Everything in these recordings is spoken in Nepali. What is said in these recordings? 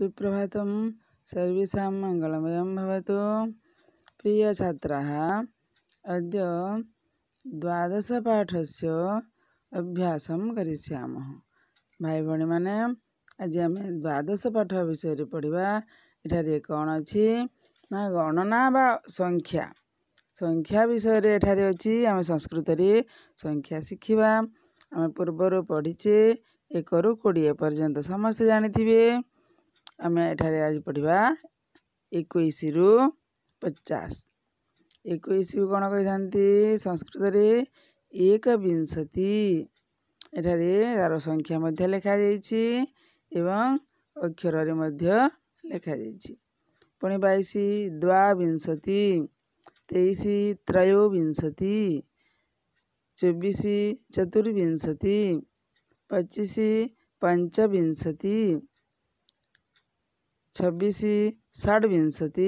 सुप्रभात सर्वेश मंगलमय प्रिय छात्र अद द्वादश पाठ से अभ्यास करम भाई भाई मैंने आज आम द्वादश पाठ विषय पढ़वा यठार कौन अच्छी ना गणना बा संख्या संख्या विषय यठार अच्छी आम संस्कृत संख्या शिखा आम पूर्वर पढ़ीचे एक रु कोड़े पर्यटन समस्ते जाथे आम एठ पढिया एकैस रु पचास एकैसु किन संस्कृत एकविंशतिर सङ्ख्या लेखा अक्षरे लेखाइ पैस दशति 23 त्रयोविंशति 24 चतुर्विंशति 25 पञ्चविंशति छब्बीस षड्विंशति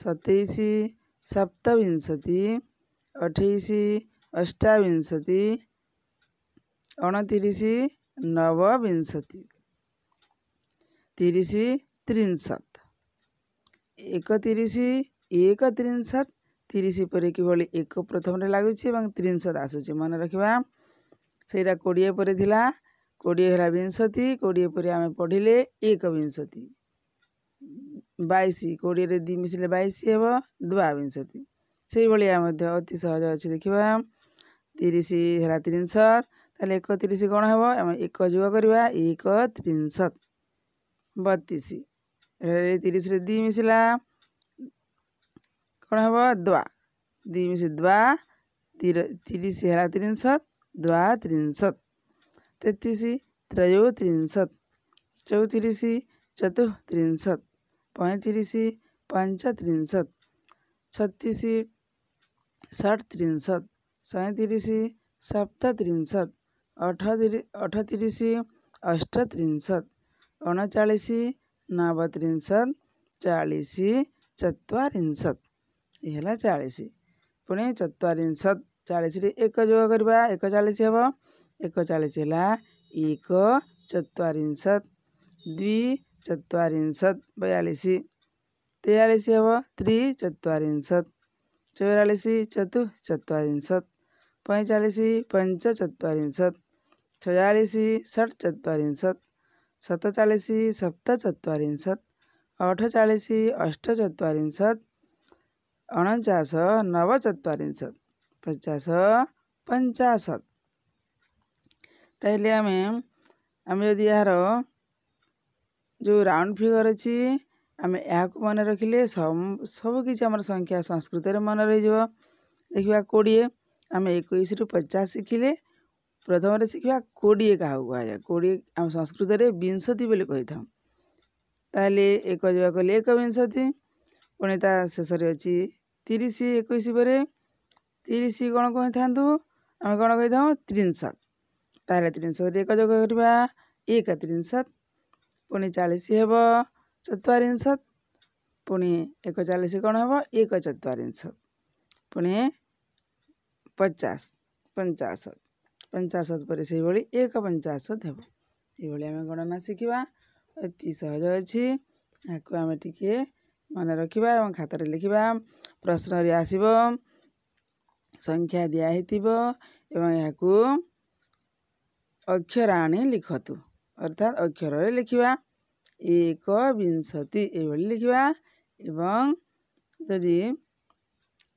सत्ताईस सप्तविंशति अट्ठाईस अष्टाविंशति अड़तीस नवविंशति तीस त्रिंशत एकतीस एक त्रिंशत ତିରିଶ ପରେ କିଭଳି ଏକ ପ୍ରଥମରେ ଲାଗୁଛି ଏବଂ ତ୍ରିଂଶତ ଆସୁଛି ମନେ ରଖିବା ସେଇଟା କୋଡ଼ିଏ ପରେ ଥିଲା କୋଡ଼ିଏ ହେଲା ବିଂଶତି କୋଡ଼ିଏ ପରେ ଆମେ ପଢ଼ିଲେ ଏକ ବିଂଶତି ବାଇଶି କୋଡ଼ିଏରେ ଦୁଇ ମିଶିଲେ ବାଇଶି ହେବ ଦ୍ୱାବିଂଶତି ସେଇଭଳିଆ ମଧ୍ୟ ଅତି ସହଜ ଅଛି ଦେଖିବା ତିରିଶ ହେଲା ତିନିଶହ ତାହେଲେ ଏକତିରିଶ କ'ଣ ହେବ ଆମେ ଏକ ଯୋଗ କରିବା ଏକ ତିନିଶ ବତିଶ ତିରିଶରେ ଦୁଇ ମିଶିଲା କ'ଣ ହେବ ଦ୍ୱା ଦୁଇ ମିଶି ଦ୍ୱା ତିରିଶ ହେଲା ତିନିଶ ଦ୍ୱା ତିନିଶ ତେତିଶ ତ୍ରୟୋ ତିନିଶ ଚଉତିରିଶ ଚତୁଃ ତିନିଶ पैंतीस पंचत्रिंशत छत्तीस षट्त्रिंशत सैंतीस सप्तत्रिंशत अठतीस अष्टत्रिंशत उनचालीस नवत्रिंशत चालीस चतरिंशत ये चालीस पुणी चतरिंशत चालीस एक जोग करवा एक चालीस हम एक चालीस है एक चतरिंशत द्वि चत्वारिंशत् बयालिसि तेयालिसि एव चत्वारिंशत् चौरालिसि चतुश्चत्वारिंशत् पञ्चालिसि पञ्चचत्वारिंशत् छयालिसि चत्वारिंशत् सप्तचालिसि सप्तचत्वारिंशत् अठचालिसि अष्टचत्वारिंशत् उनन्चास नवचत्वारिंशत् पचास पञ्चाशत् তাইলে আমি আমি যদি এହାର जो राउन्ड फिगर अहिले आम यहाँ मन सबक संख्या संस्कृत मन रहि कोडिए आम एकैसु पचास सिखि प्रथम सिख् कोडिए कहाँ कहाँ कि संस्कृत विंशति बोल्ँ त एक जो कले एक विंशति पणित शेषले अझ तिरि एकैसे तिरि कहीँ ताउँ त्रिसत त्रिसत र एक जा एक त्रिसत पोनिचालिस हे चाहिंश पालिस कन् हे एक चत पचास पञ्चा पचास पर सही भएक यभो आमे गणना शिखा अति सहज अझ आम आमेट मन र खाती लेख्दा प्रश्नरि आस्या दिइहै थियो एउटा यहाँ अक्षराणी लिखतु अर्थात् अक्षरले लेख्दा एकविंशति भेक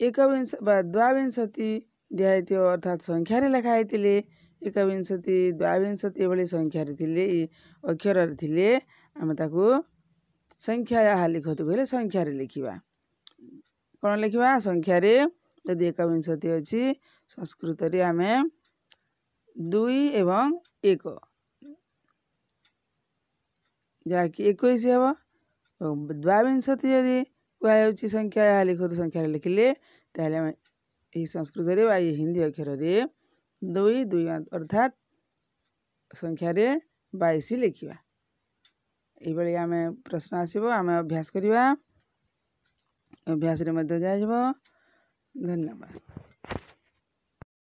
एकवि द्वासति दित संख्य लेखाहे थिएविंशति द्वासति भन्ने संख्यार अक्षरले आमता कन् लेख्दा संख्यारि एकविशति अझ संस्कृत आम दुई एवं एक जहाँकि एक द्वांशति जदि कह संख्या लिखित संख्या लिखले तेल संस्कृत हिंदी अक्षर से दुई दुई अर्थात संख्यार बैश लिखा ये आम प्रश्न आसो आम अभ्यास करवा अभ्यास धन्यवाद